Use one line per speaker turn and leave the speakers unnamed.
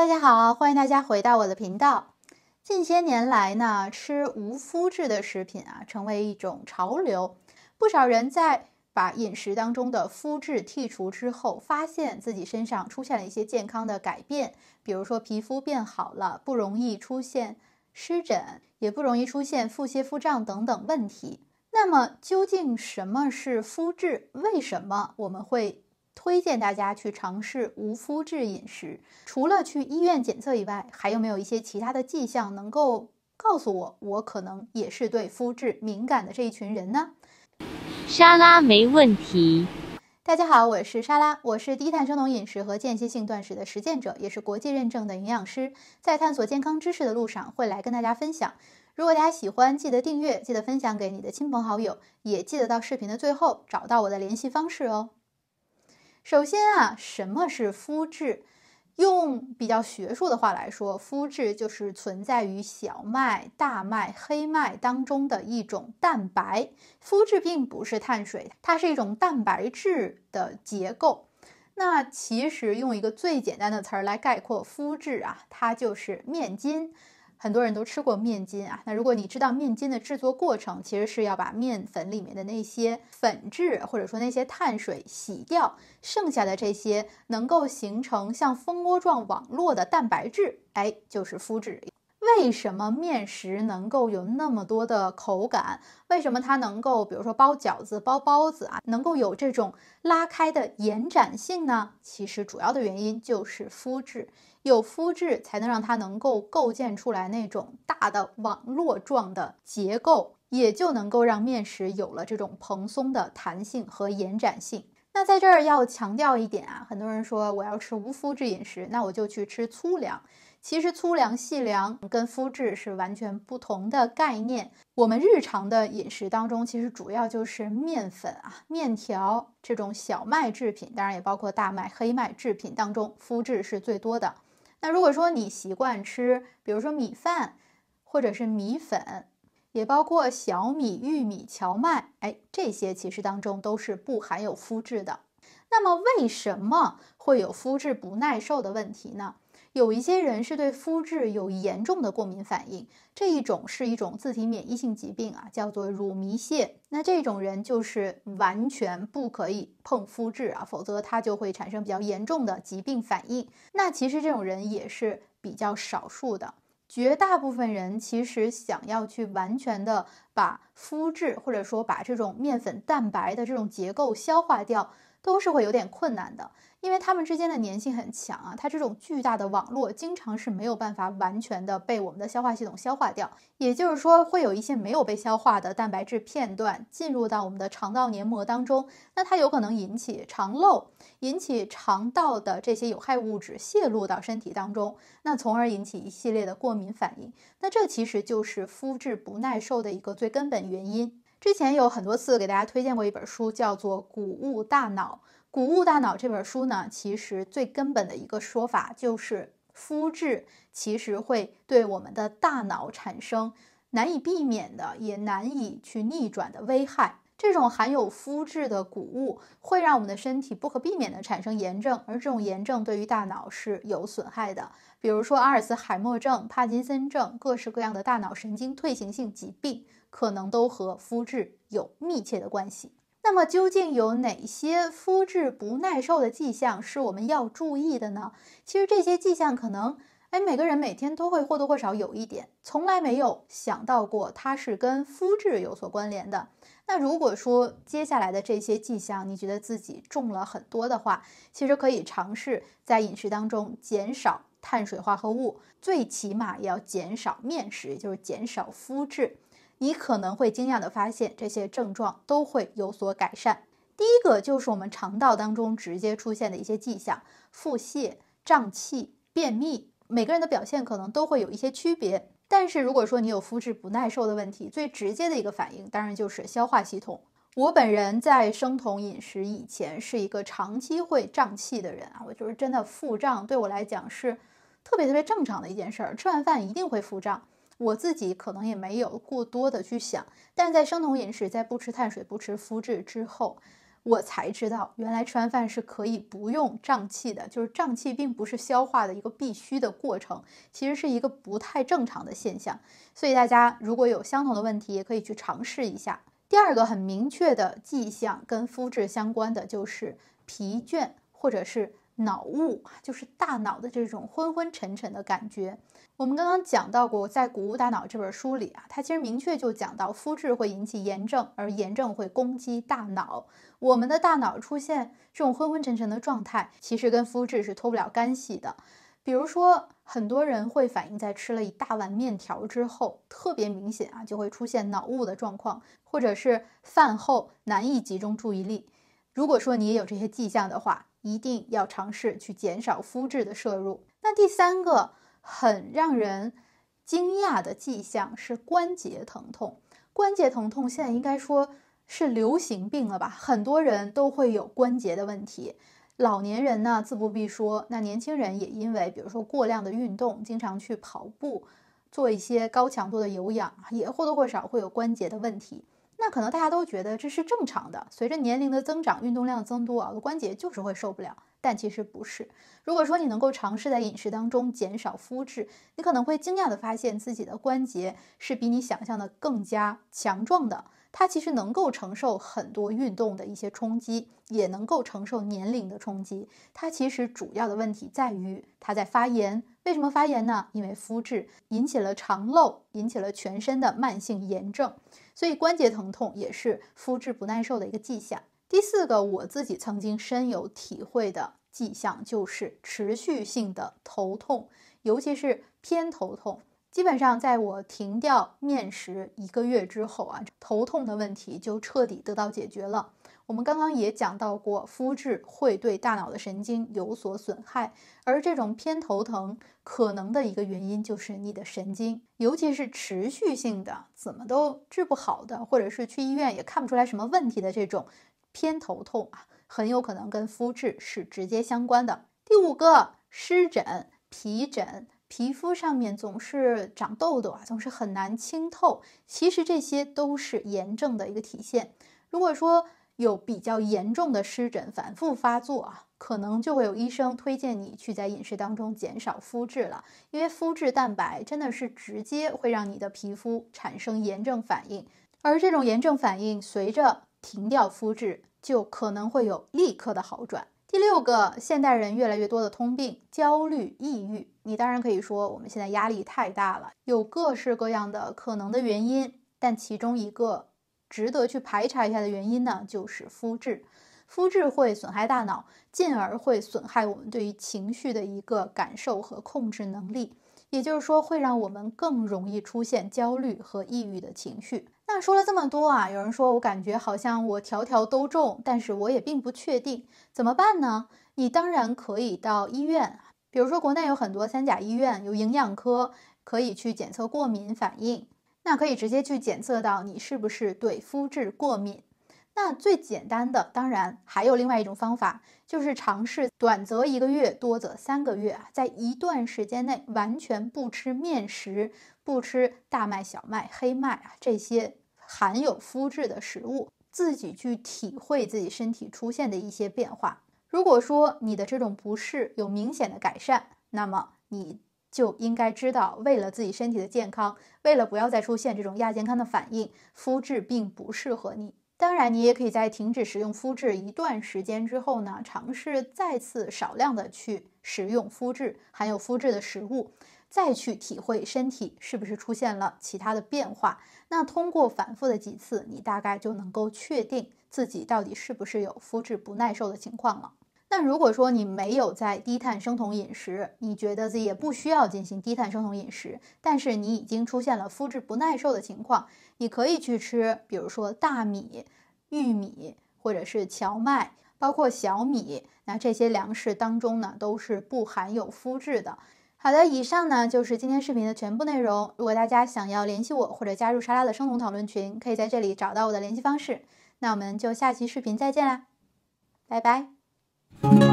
大家好，欢迎大家回到我的频道。近些年来呢，吃无麸质的食品啊，成为一种潮流。不少人在把饮食当中的麸质剔除之后，发现自己身上出现了一些健康的改变，比如说皮肤变好了，不容易出现湿疹，也不容易出现腹泻、腹胀等等问题。那么，究竟什么是麸质？为什么我们会？推荐大家去尝试无麸质饮食。除了去医院检测以外，还有没有一些其他的迹象能够告诉我，我可能也是对麸质敏感的这一群人呢？沙拉，没问题。大家好，我是莎拉，我是低碳生酮饮食和间歇性断食的实践者，也是国际认证的营养师，在探索健康知识的路上会来跟大家分享。如果大家喜欢，记得订阅，记得分享给你的亲朋好友，也记得到视频的最后找到我的联系方式哦。首先啊，什么是麸质？用比较学术的话来说，麸质就是存在于小麦、大麦、黑麦当中的一种蛋白。麸质并不是碳水，它是一种蛋白质的结构。那其实用一个最简单的词儿来概括麸质啊，它就是面筋。很多人都吃过面筋啊，那如果你知道面筋的制作过程，其实是要把面粉里面的那些粉质或者说那些碳水洗掉，剩下的这些能够形成像蜂窝状网络的蛋白质，哎，就是麸质。为什么面食能够有那么多的口感？为什么它能够，比如说包饺子、包包子啊，能够有这种拉开的延展性呢？其实主要的原因就是麸质，有麸质才能让它能够构建出来那种大的网络状的结构，也就能够让面食有了这种蓬松的弹性和延展性。那在这儿要强调一点啊，很多人说我要吃无麸质饮食，那我就去吃粗粮。其实粗粮、细粮跟麸质是完全不同的概念。我们日常的饮食当中，其实主要就是面粉啊、面条这种小麦制品，当然也包括大麦、黑麦制品当中，麸质是最多的。那如果说你习惯吃，比如说米饭，或者是米粉，也包括小米、玉米、荞麦，哎，这些其实当中都是不含有麸质的。那么为什么会有麸质不耐受的问题呢？有一些人是对肤质有严重的过敏反应，这一种是一种自体免疫性疾病啊，叫做乳糜泻。那这种人就是完全不可以碰肤质啊，否则他就会产生比较严重的疾病反应。那其实这种人也是比较少数的，绝大部分人其实想要去完全的把肤质或者说把这种面粉蛋白的这种结构消化掉。都是会有点困难的，因为它们之间的粘性很强啊。它这种巨大的网络经常是没有办法完全的被我们的消化系统消化掉，也就是说，会有一些没有被消化的蛋白质片段进入到我们的肠道黏膜当中，那它有可能引起肠漏，引起肠道的这些有害物质泄露到身体当中，那从而引起一系列的过敏反应。那这其实就是肤质不耐受的一个最根本原因。之前有很多次给大家推荐过一本书，叫做《谷物大脑》。《谷物大脑》这本书呢，其实最根本的一个说法就是，肤质其实会对我们的大脑产生难以避免的、也难以去逆转的危害。这种含有肤质的谷物会让我们的身体不可避免地产生炎症，而这种炎症对于大脑是有损害的，比如说阿尔茨海默症、帕金森症，各式各样的大脑神经退行性疾病。可能都和肤质有密切的关系。那么究竟有哪些肤质不耐受的迹象是我们要注意的呢？其实这些迹象可能，哎，每个人每天都会或多或少有一点，从来没有想到过它是跟肤质有所关联的。那如果说接下来的这些迹象你觉得自己重了很多的话，其实可以尝试在饮食当中减少碳水化合物，最起码也要减少面食，也就是减少肤质。你可能会惊讶地发现，这些症状都会有所改善。第一个就是我们肠道当中直接出现的一些迹象：腹泻、胀气、便秘。每个人的表现可能都会有一些区别。但是如果说你有肤质不耐受的问题，最直接的一个反应当然就是消化系统。我本人在生酮饮食以前是一个长期会胀气的人啊，我就是真的腹胀，对我来讲是特别特别正常的一件事儿。吃完饭一定会腹胀。我自己可能也没有过多的去想，但在生酮饮食，在不吃碳水、不吃麸质之后，我才知道原来吃完饭是可以不用胀气的，就是胀气并不是消化的一个必须的过程，其实是一个不太正常的现象。所以大家如果有相同的问题，也可以去尝试一下。第二个很明确的迹象跟麸质相关的，就是疲倦或者是。脑雾就是大脑的这种昏昏沉沉的感觉。我们刚刚讲到过，在《谷物大脑》这本书里啊，它其实明确就讲到，麸质会引起炎症，而炎症会攻击大脑。我们的大脑出现这种昏昏沉沉的状态，其实跟麸质是脱不了干系的。比如说，很多人会反映在吃了一大碗面条之后，特别明显啊，就会出现脑雾的状况，或者是饭后难以集中注意力。如果说你也有这些迹象的话，一定要尝试去减少麸质的摄入。那第三个很让人惊讶的迹象是关节疼痛。关节疼痛现在应该说是流行病了吧？很多人都会有关节的问题。老年人呢自不必说，那年轻人也因为比如说过量的运动，经常去跑步，做一些高强度的有氧，也或多或少会有关节的问题。那可能大家都觉得这是正常的，随着年龄的增长，运动量增多，啊，关节就是会受不了。但其实不是。如果说你能够尝试在饮食当中减少肤质，你可能会惊讶的发现自己的关节是比你想象的更加强壮的。它其实能够承受很多运动的一些冲击，也能够承受年龄的冲击。它其实主要的问题在于它在发炎。为什么发炎呢？因为肤质引起了肠漏，引起了全身的慢性炎症。所以关节疼痛也是肤质不耐受的一个迹象。第四个，我自己曾经深有体会的迹象就是持续性的头痛，尤其是偏头痛。基本上在我停掉面食一个月之后啊，头痛的问题就彻底得到解决了。我们刚刚也讲到过，肤质会对大脑的神经有所损害，而这种偏头疼可能的一个原因就是你的神经，尤其是持续性的、怎么都治不好的，或者是去医院也看不出来什么问题的这种偏头痛啊，很有可能跟肤质是直接相关的。第五个，湿疹、皮疹，皮肤上面总是长痘痘啊，总是很难清透，其实这些都是炎症的一个体现。如果说，有比较严重的湿疹反复发作啊，可能就会有医生推荐你去在饮食当中减少肤质了，因为肤质蛋白真的是直接会让你的皮肤产生炎症反应，而这种炎症反应随着停掉肤质，就可能会有立刻的好转。第六个，现代人越来越多的通病，焦虑、抑郁，你当然可以说我们现在压力太大了，有各式各样的可能的原因，但其中一个。值得去排查一下的原因呢，就是肤质，肤质会损害大脑，进而会损害我们对于情绪的一个感受和控制能力，也就是说会让我们更容易出现焦虑和抑郁的情绪。那说了这么多啊，有人说我感觉好像我条条都中，但是我也并不确定，怎么办呢？你当然可以到医院，比如说国内有很多三甲医院有营养科，可以去检测过敏反应。那可以直接去检测到你是不是对肤质过敏。那最简单的，当然还有另外一种方法，就是尝试短则一个月，多则三个月啊，在一段时间内完全不吃面食，不吃大麦、小麦、黑麦啊这些含有麸质的食物，自己去体会自己身体出现的一些变化。如果说你的这种不适有明显的改善，那么你。就应该知道，为了自己身体的健康，为了不要再出现这种亚健康的反应，肤质并不适合你。当然，你也可以在停止食用肤质一段时间之后呢，尝试再次少量的去食用肤质含有肤质的食物，再去体会身体是不是出现了其他的变化。那通过反复的几次，你大概就能够确定自己到底是不是有肤质不耐受的情况了。那如果说你没有在低碳生酮饮食，你觉得自己也不需要进行低碳生酮饮食，但是你已经出现了麸质不耐受的情况，你可以去吃，比如说大米、玉米或者是荞麦，包括小米，那这些粮食当中呢都是不含有麸质的。好的，以上呢就是今天视频的全部内容。如果大家想要联系我或者加入沙拉的生酮讨论群，可以在这里找到我的联系方式。那我们就下期视频再见啦，拜拜。Thank you.